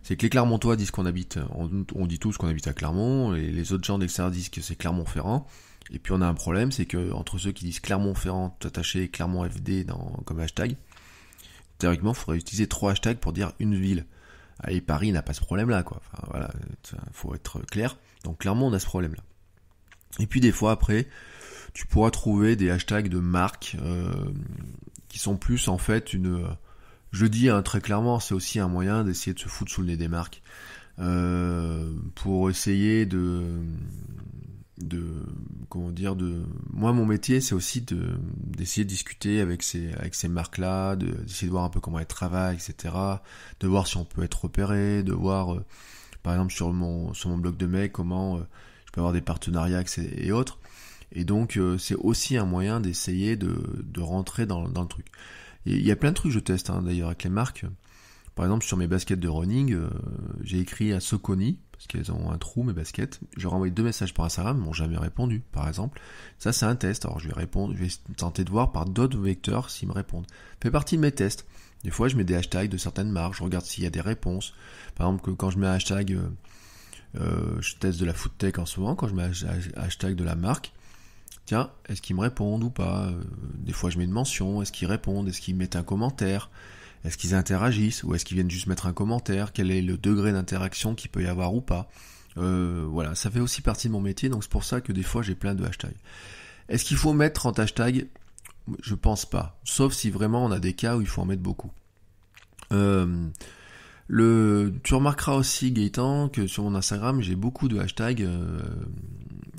c'est que les Clermontois disent qu'on habite, on, on dit tous qu'on habite à Clermont, et les autres gens d'extérieur disent que c'est Clermont-Ferrand. Et puis on a un problème, c'est que entre ceux qui disent Clermont-Ferrand attaché Clermont-FD comme hashtag, théoriquement, il faudrait utiliser trois hashtags pour dire une ville. Allez, Paris n'a pas ce problème-là, quoi. Enfin, voilà, faut être clair. Donc clairement, on a ce problème-là. Et puis des fois après, tu pourras trouver des hashtags de marques euh, qui sont plus en fait une. Je dis hein, très clairement, c'est aussi un moyen d'essayer de se foutre sous le nez des marques euh, pour essayer de de comment dire de moi mon métier c'est aussi de d'essayer de discuter avec ces avec ces marques là d'essayer de, voir un peu comment elles travaillent etc de voir si on peut être repéré de voir euh, par exemple sur mon sur mon blog de mail comment euh, je peux avoir des partenariats et autres et donc euh, c'est aussi un moyen d'essayer de, de rentrer dans, dans le truc il y a plein de trucs je teste hein, d'ailleurs avec les marques par exemple sur mes baskets de running j'ai écrit à Soconi qu'elles ont un trou, mes baskets. je renvoyé deux messages par Instagram, ils m'ont jamais répondu, par exemple. Ça, c'est un test. Alors, je vais répondre, je vais tenter de voir par d'autres vecteurs s'ils me répondent. Fait partie de mes tests. Des fois, je mets des hashtags de certaines marques, je regarde s'il y a des réponses. Par exemple, quand je mets un hashtag, euh, euh, je teste de la food en ce moment, quand je mets un hashtag de la marque, tiens, est-ce qu'ils me répondent ou pas euh, Des fois, je mets une mention, est-ce qu'ils répondent, est-ce qu'ils mettent un commentaire est-ce qu'ils interagissent ou est-ce qu'ils viennent juste mettre un commentaire Quel est le degré d'interaction qu'il peut y avoir ou pas euh, Voilà, ça fait aussi partie de mon métier, donc c'est pour ça que des fois j'ai plein de hashtags. Est-ce qu'il faut mettre 30 hashtags Je pense pas, sauf si vraiment on a des cas où il faut en mettre beaucoup. Euh, le, tu remarqueras aussi Gaëtan que sur mon Instagram j'ai beaucoup de hashtags euh,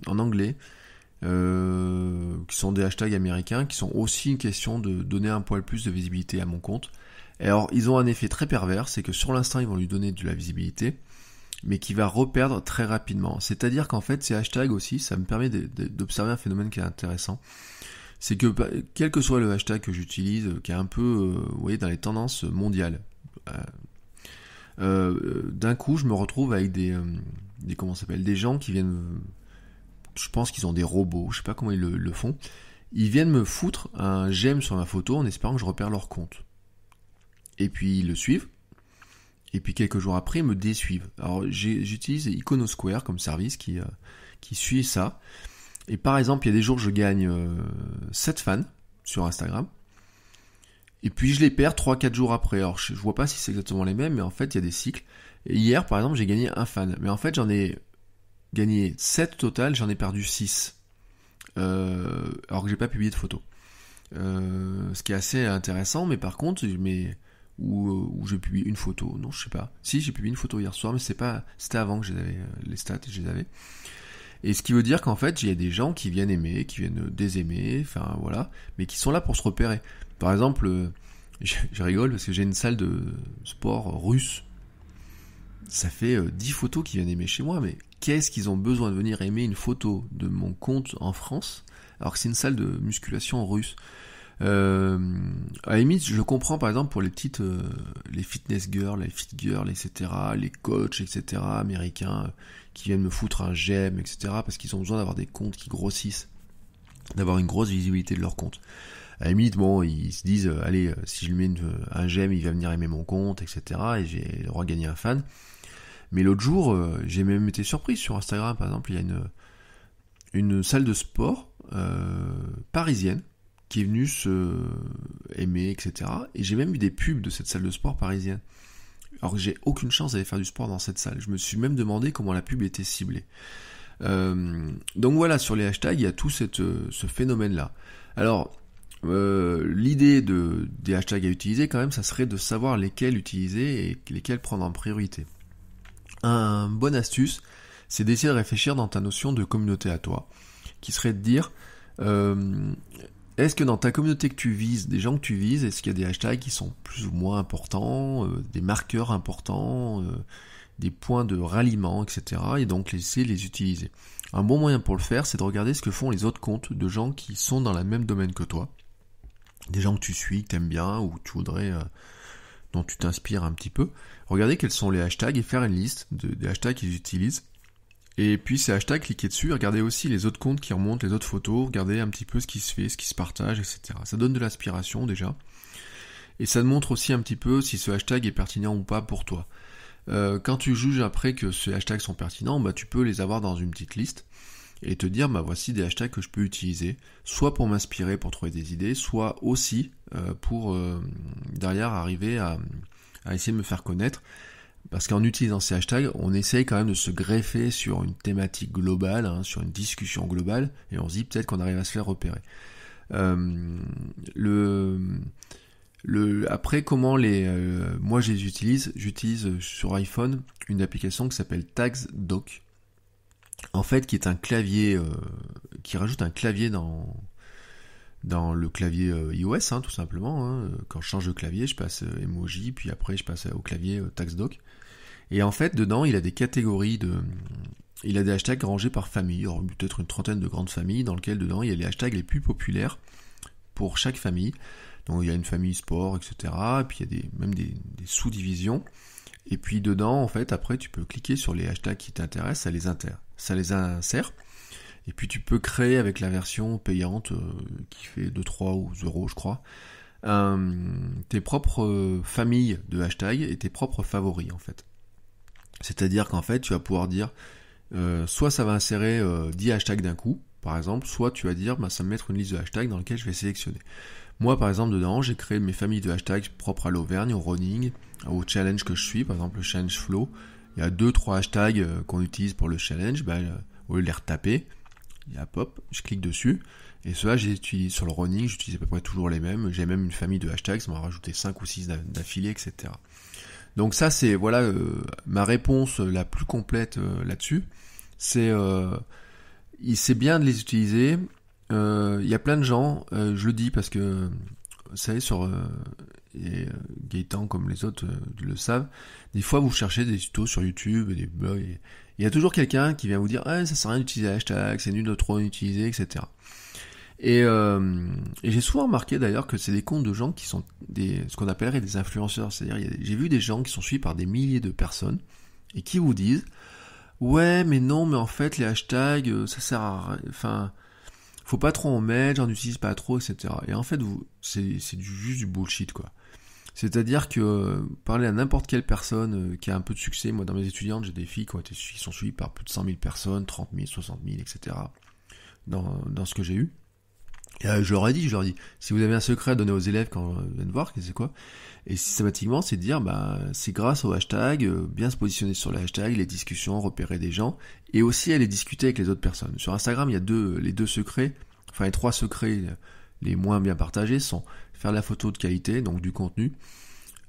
en anglais. qui sont des hashtags américains, qui sont aussi une question de donner un poil plus de visibilité à mon compte alors, ils ont un effet très pervers, c'est que sur l'instant, ils vont lui donner de la visibilité, mais qui va reperdre très rapidement. C'est-à-dire qu'en fait, ces hashtags aussi, ça me permet d'observer un phénomène qui est intéressant. C'est que bah, quel que soit le hashtag que j'utilise, euh, qui est un peu, euh, vous voyez, dans les tendances mondiales, euh, d'un coup, je me retrouve avec des, comment s'appelle, des gens qui viennent, je pense qu'ils ont des robots, je sais pas comment ils le, le font, ils viennent me foutre un j'aime sur ma photo en espérant que je repère leur compte et puis ils le suivent, et puis quelques jours après, ils me désuivent. Alors j'utilise Iconosquare comme service qui, euh, qui suit ça. Et par exemple, il y a des jours, je gagne 7 euh, fans sur Instagram. Et puis je les perds 3-4 jours après. Alors je, vois pas si c'est exactement les mêmes, mais en fait, il y a des cycles. Et hier, par exemple, j'ai gagné un fan. Mais en fait, j'en ai gagné 7 total, j'en ai perdu 6. Euh, alors que j'ai pas publié de photos. ce qui est assez intéressant, mais par contre, mais où, euh, j'ai publié une photo. Non, je sais pas. Si, j'ai publié une photo hier soir, mais c'est pas, c'était avant que j'avais euh, les stats, je les avais. Et ce qui veut dire qu'en fait, il y a des gens qui viennent aimer, qui viennent euh, désaimer, enfin voilà, mais qui sont là pour se repérer. Par exemple, *laughs* je, rigole parce que j'ai une salle de sport russe. Ça fait 10 photos qui viennent aimer chez moi, mais qu'est-ce qu'ils ont besoin de venir aimer une photo de mon compte en France alors que c'est une salle de musculation russe euh, à limite, je comprends par exemple pour les petites, euh, les fitness girls, les fit girls, etc., les coachs, etc., américains, euh, qui viennent me foutre un j'aime, etc., parce qu'ils ont besoin d'avoir des comptes qui grossissent, d'avoir une grosse visibilité de leur compte. À limite, bon, ils se disent, euh, allez, si je lui mets un j'aime, il va venir aimer mon compte, etc., et j'ai droit gagner un fan. Mais l'autre jour, j'ai même été surpris sur Instagram, par exemple, il y a une, une salle de sport parisienne qui est venu se euh, aimer, etc. Et j'ai même eu des pubs de cette salle de sport parisienne. Alors que j'ai aucune chance d'aller faire du sport dans cette salle. Je me suis même demandé comment la pub était ciblée. Euh, donc voilà, sur les hashtags, il y a tout euh, ce phénomène-là. Alors, l'idée de, des hashtags à utiliser, quand même, ça serait de savoir lesquels utiliser et lesquels prendre en priorité. Un bon astuce, c'est d'essayer de réfléchir dans ta notion de communauté à toi, qui serait de dire, est-ce que dans ta communauté que tu vises, des gens que tu vises, est-ce qu'il y a des hashtags qui sont plus ou moins importants, euh, des marqueurs importants, euh, des points de ralliement, etc. Et donc laisser les utiliser. Un bon moyen pour le faire, c'est de regarder ce que font les autres comptes de gens qui sont dans le même domaine que toi. Des gens que tu suis, que aimes bien, ou tu voudrais... Euh, dont tu t'inspires un petit peu. Regardez quels sont les hashtags et faire une liste des hashtags qu'ils utilisent et puis ces hashtags, cliquez dessus, regardez aussi les autres comptes qui remontent, les autres photos, regardez un petit peu ce qui se fait, ce qui se partage, etc. Ça donne de l'inspiration déjà. Et ça te montre aussi un petit peu si ce hashtag est pertinent ou pas pour toi. Euh, quand tu juges après que ces hashtags sont pertinents, bah, tu peux les avoir dans une petite liste et te dire bah voici des hashtags que je peux utiliser, soit pour m'inspirer, pour trouver des idées, soit aussi euh, pour euh, derrière arriver à, à, essayer de me faire connaître parce qu'en utilisant ces hashtags, on essaye quand même de se greffer sur une thématique globale, hein, sur une discussion globale, et on se dit peut-être qu'on arrive à se faire repérer. Euh, le, le, après, comment les, euh, moi je les utilise J'utilise euh, sur iPhone une application qui s'appelle TagsDoc. en fait, qui est un clavier, qui rajoute un clavier dans, dans le clavier euh, iOS, hein, tout simplement. Hein. Quand je change de clavier, je passe euh, emoji, puis après je passe au clavier euh, TaxDoc. Et en fait, dedans, il a des catégories de. Il a des hashtags rangés par famille, peut-être une trentaine de grandes familles, dans lesquelles dedans il y a les hashtags les plus populaires pour chaque famille. Donc il y a une famille sport, etc. puis il y a des, même des, sous-divisions. Et puis dedans, en fait, après, tu peux cliquer sur les hashtags qui t'intéressent, les, ça les insère. Et puis tu peux créer avec la version payante euh, qui fait 2, 3 ou 0 euros je crois, euh, tes propres euh, familles de hashtags et tes propres favoris en fait. C'est-à-dire qu'en fait tu vas pouvoir dire soit ça va insérer 10 hashtags d'un coup, par exemple, soit tu vas dire bah, ça va me mettre une liste de hashtags dans laquelle je vais sélectionner. Moi, par exemple, dedans, j'ai créé mes familles de hashtags propres à l'Auvergne, au running, au challenge que je suis, par exemple le challenge flow. Il y a 2, 3 hashtags qu'on utilise pour le challenge, bah, au lieu de les retaper, il y a pop, je clique dessus. Et ceux-là, utilisé sur le running, j'utilise à peu près toujours les mêmes. J'ai même une famille de hashtags, ça m'a rajouté 5 ou 6 d'affiliés, etc. Donc ça, c'est voilà euh, ma réponse euh, la plus complète euh, là-dessus. C'est euh, c'est bien de les utiliser. Il y a plein de gens, je le dis parce que vous savez sur et euh, Gaëtan comme les autres euh, le savent, des fois vous cherchez des tutos sur YouTube, des blogs, et il y a toujours quelqu'un qui vient vous dire ah, ça sert à rien d'utiliser hashtags c'est nul de trop en utiliser, etc. Et, euh, et j'ai souvent remarqué d'ailleurs que c'est des comptes de gens qui sont des, ce qu'on appellerait des influenceurs, c'est-à-dire j'ai vu des gens qui sont suivis par des milliers de personnes et qui vous disent ouais mais non mais en fait les hashtags ça sert à rien, enfin faut pas trop en mettre, j'en utilise pas trop, etc. Et en fait, vous, c'est, c'est juste du bullshit, quoi. C'est-à-dire que euh, parler à n'importe quelle personne euh, qui a un peu de succès, moi dans mes étudiantes, j'ai des filles qui, ont été, sont suivies par plus de 100 000 personnes, 30 000, 60 000, etc. Dans, ce que j'ai eu. Et euh, je leur ai dit, je leur ai si vous avez un secret à donner aux élèves quand ils viennent voir, c'est quoi Et systématiquement, c'est de dire, bah, c'est grâce au hashtag, bien se positionner sur le hashtag, les discussions, repérer des gens, et aussi aller discuter avec les autres personnes. Sur Instagram, il y a deux, les deux secrets, enfin les trois secrets les moins bien partagés sont faire de la photo de qualité, donc du contenu,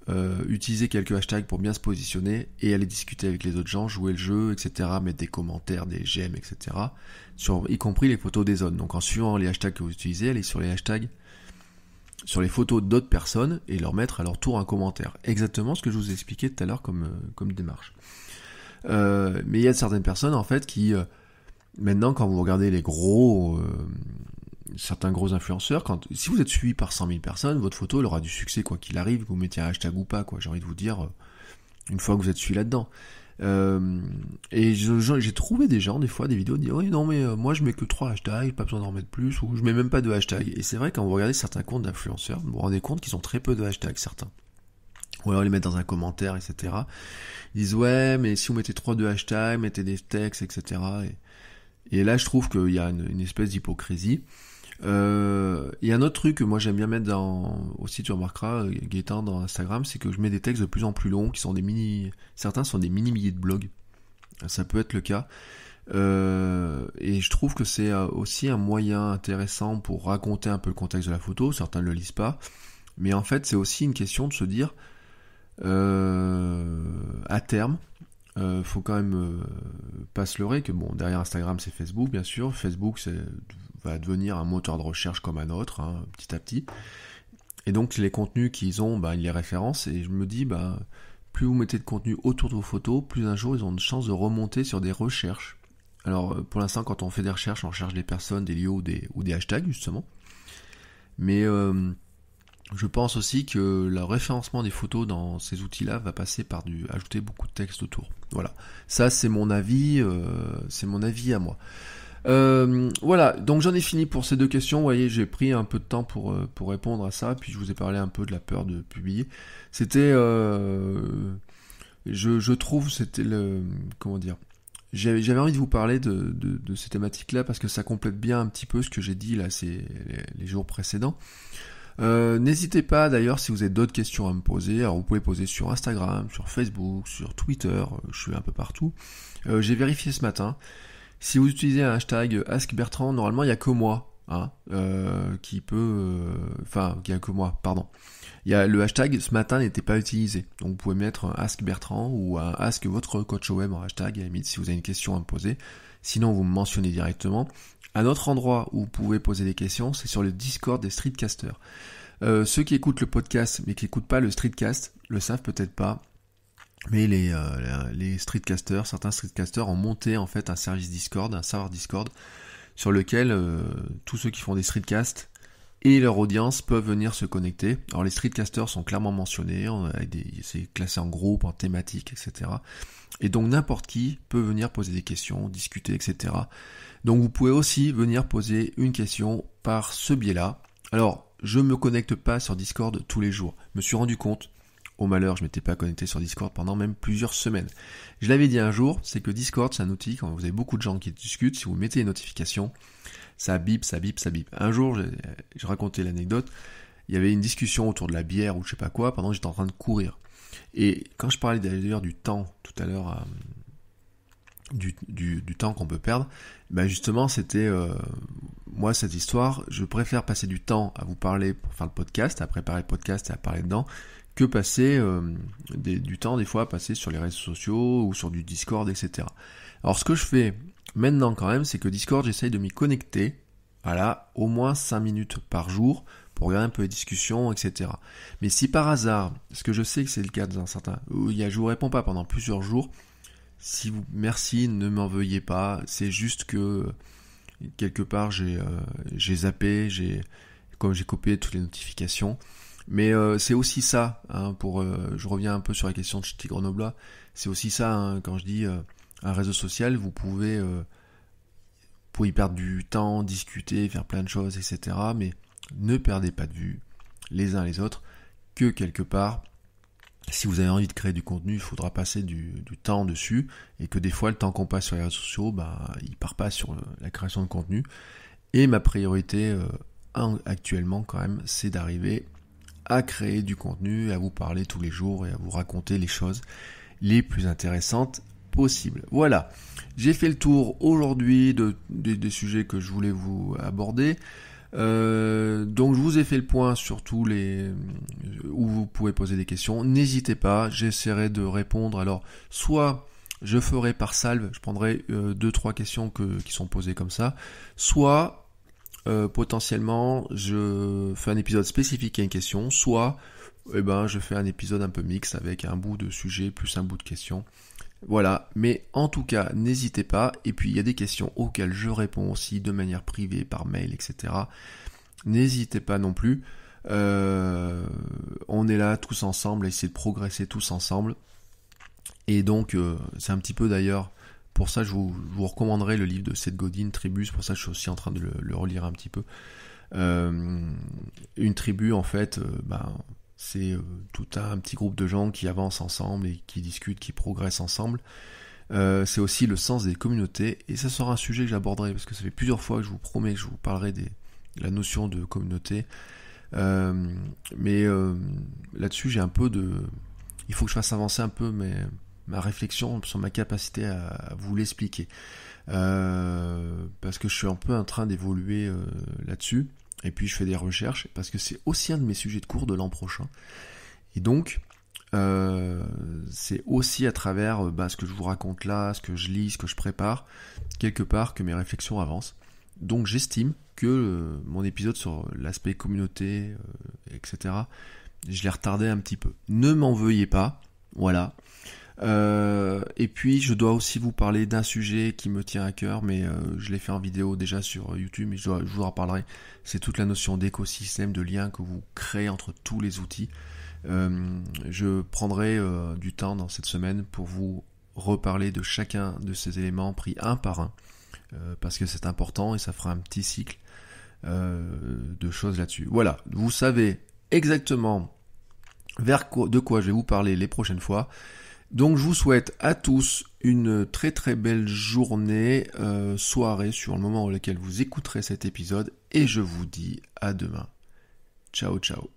euh, utiliser quelques hashtags pour bien se positionner et aller discuter avec les autres gens, jouer le jeu, etc. Mettre des commentaires, des j'aime, etc. Sur, y compris les photos des zones. Donc en suivant les hashtags que vous utilisez, allez sur les hashtags, sur les photos d'autres personnes et leur mettre à leur tour un commentaire. Exactement ce que je vous ai expliqué tout à l'heure comme, euh, comme démarche. Euh, mais il y a certaines personnes en fait qui, maintenant quand vous regardez les gros certains gros influenceurs, quand, si vous êtes suivi par 100 000 personnes, votre photo elle aura du succès quoi qu'il arrive, vous mettez un hashtag ou pas, quoi. J'ai envie de vous dire, euh, une fois que vous êtes suivi là-dedans. Euh, et j'ai trouvé des gens, des fois, des vidéos, disent oui, non, mais euh, moi je mets que 3 hashtags, pas besoin d'en mettre plus, ou je mets même pas de hashtags. Et c'est vrai, quand vous regardez certains comptes d'influenceurs, vous vous rendez compte qu'ils ont très peu de hashtags, certains. Ou alors ils les mettent dans un commentaire, etc. Ils disent ouais, mais si vous mettez 3 de hashtags, mettez des textes, etc. Et, là, je trouve qu'il y a une espèce d'hypocrisie il y a un autre truc que moi j'aime bien mettre dans, aussi tu remarqueras, euh, Gaëtan dans Instagram, c'est que je mets des textes de plus en plus longs qui sont des mini, certains sont des mini milliers de blogs. Euh, ça peut être le cas. Euh, et je trouve que c'est aussi un moyen intéressant pour raconter un peu le contexte de la photo. Certains ne le lisent pas. Mais en fait, c'est aussi une question de se dire, à terme, euh, faut quand même pas se leurrer que bon derrière Instagram c'est Facebook bien sûr Facebook c'est va devenir un moteur de recherche comme un autre, hein, petit à petit. Et donc les contenus qu'ils ont, bah, ils les références et je me dis, bah, plus vous mettez de contenu autour de vos photos, plus un jour ils ont une chance de remonter sur des recherches. Alors euh, pour l'instant, quand on fait des recherches, on cherche des personnes, des lieux ou des, hashtags, justement. Mais euh, je pense aussi que le référencement des photos dans ces outils-là va passer par du ajouter beaucoup de texte autour. Voilà. Ça, c'est mon avis, euh, c'est mon avis à moi. Euh, voilà, donc j'en ai fini pour ces deux questions. Vous voyez, j'ai pris un peu de temps pour, euh, pour répondre à ça, puis je vous ai parlé un peu de la peur de publier. C'était... Euh, je, trouve, c'était le... Comment dire j'avais envie de vous parler de, de, ces thématiques-là parce que ça complète bien un petit peu ce que j'ai dit là ces, les, jours précédents. N'hésitez pas d'ailleurs si vous avez d'autres questions à me poser. Alors vous pouvez poser sur Instagram, sur Facebook, sur Twitter, je suis un peu partout. J'ai vérifié ce matin. Si vous utilisez un hashtag AskBertrand, normalement, il n'y a que moi. Hein, euh, qui peut... Euh, enfin, il n'y a que moi, pardon. Il y a, le hashtag ce matin n'était pas utilisé. Donc vous pouvez mettre un Ask Bertrand ou un Ask votre coach web en hashtag, à limite, si vous avez une question à me poser. Sinon, vous me mentionnez directement. Un autre endroit où vous pouvez poser des questions, c'est sur le Discord des streetcasters. Euh, ceux qui écoutent le podcast mais qui n'écoutent pas le streetcast le savent peut-être pas mais les, euh, les streetcasters, certains streetcasters ont monté en fait un service Discord, un serveur Discord, sur lequel euh, tous ceux qui font des streetcasts et leur audience peuvent venir se connecter. Alors les streetcasters sont clairement mentionnés, c'est classé en groupe, en thématique, etc. Et donc n'importe qui peut venir poser des questions, discuter, etc. Donc vous pouvez aussi venir poser une question par ce biais-là. Alors je me connecte pas sur Discord tous les jours. Je me suis rendu compte au malheur, je m'étais pas connecté sur Discord pendant même plusieurs semaines. Je l'avais dit un jour, c'est que Discord, c'est un outil, quand vous avez beaucoup de gens qui discutent, si vous mettez les notifications, ça bip, ça bip, ça bip. Un jour, je racontais l'anecdote, il y avait une discussion autour de la bière ou je sais pas quoi, pendant que j'étais en train de courir. Et quand je parlais d'ailleurs du temps tout à l'heure, euh, du, temps qu'on peut perdre, ben justement c'était euh, moi cette histoire, je préfère passer du temps à vous parler pour faire le podcast, à préparer le podcast et à parler dedans, que passer euh, du temps des fois à passer sur les réseaux sociaux ou sur du Discord, etc. Alors ce que je fais maintenant quand même, c'est que Discord, j'essaye de m'y connecter à au moins 5 minutes par jour pour regarder un peu les discussions, etc. Mais si par hasard, ce que je sais que c'est le cas dans certains, où il y a je vous réponds pas pendant plusieurs jours, si vous merci, ne m'en veuillez pas, c'est juste que quelque part j'ai euh, zappé, j'ai comme j'ai copié toutes les notifications. Mais euh, c'est aussi ça, hein, pour, euh, je reviens un peu sur la question de Chiti Grenobla c'est aussi ça, hein, quand je dis euh, un réseau social, vous pouvez, pour y perdre du temps, discuter, faire plein de choses, etc. Mais ne perdez pas de vue les uns les autres que quelque part, si vous avez envie de créer du contenu, il faudra passer du, temps dessus et que des fois le temps qu'on passe sur les réseaux sociaux, bah, il part pas sur la création de contenu. Et ma priorité actuellement quand même, c'est d'arriver à créer du contenu, à vous parler tous les jours et à vous raconter les choses les plus intéressantes possibles. Voilà, j'ai fait le tour aujourd'hui de, des sujets que je voulais vous aborder. Euh, donc je vous ai fait le point sur tous les euh, où vous pouvez poser des questions. N'hésitez pas, j'essaierai de répondre. Alors soit je ferai par salve, je prendrai euh, deux trois questions qui sont posées comme ça, soit euh, potentiellement je fais un épisode spécifique à une question, soit eh ben, je fais un épisode un peu mix avec un bout de sujet plus un bout de question. Voilà, mais en tout cas, n'hésitez pas. Et puis, il y a des questions auxquelles je réponds aussi de manière privée, par mail, etc. N'hésitez pas non plus. Euh, on est là tous ensemble, à essayer de progresser tous ensemble. Et donc, euh, c'est un petit peu d'ailleurs pour ça, je vous, recommanderai le livre de Seth Godin, Tribus. Pour ça, je suis aussi en train de le, relire un petit peu. Euh, une tribu, en fait, euh, ben, c'est euh, tout un petit groupe de gens qui avancent ensemble et qui discutent, qui progressent ensemble. c'est aussi le sens des communautés. Et ça sera un sujet que j'aborderai parce que ça fait plusieurs fois que je vous promets que je vous parlerai des, de la notion de communauté. mais là-dessus, j'ai un peu de. Il faut que je fasse avancer un peu mais ma réflexion sur ma capacité à, vous l'expliquer. Euh, parce que je suis un peu en train d'évoluer euh, là-dessus. Et puis je fais des recherches, parce que c'est aussi un de mes sujets de cours de l'an prochain. Et donc, euh, c'est aussi à travers bah, ce que je vous raconte là, ce que je lis, ce que je prépare, quelque part que mes réflexions avancent. Donc j'estime que mon épisode sur l'aspect communauté, etc., je l'ai retardé un petit peu. Ne m'en veuillez pas, voilà. Euh, et puis, je dois aussi vous parler d'un sujet qui me tient à cœur, mais euh, je l'ai fait en vidéo déjà sur YouTube, mais je, vous en reparlerai. C'est toute la notion d'écosystème, de lien que vous créez entre tous les outils. Euh, je prendrai du temps dans cette semaine pour vous reparler de chacun de ces éléments pris un par un, parce que c'est important et ça fera un petit cycle de choses là-dessus. Voilà, vous savez exactement vers de quoi je vais vous parler les prochaines fois. Donc je vous souhaite à tous une très très belle journée, euh, soirée sur le moment auquel vous écouterez cet épisode et je vous dis à demain. Ciao ciao.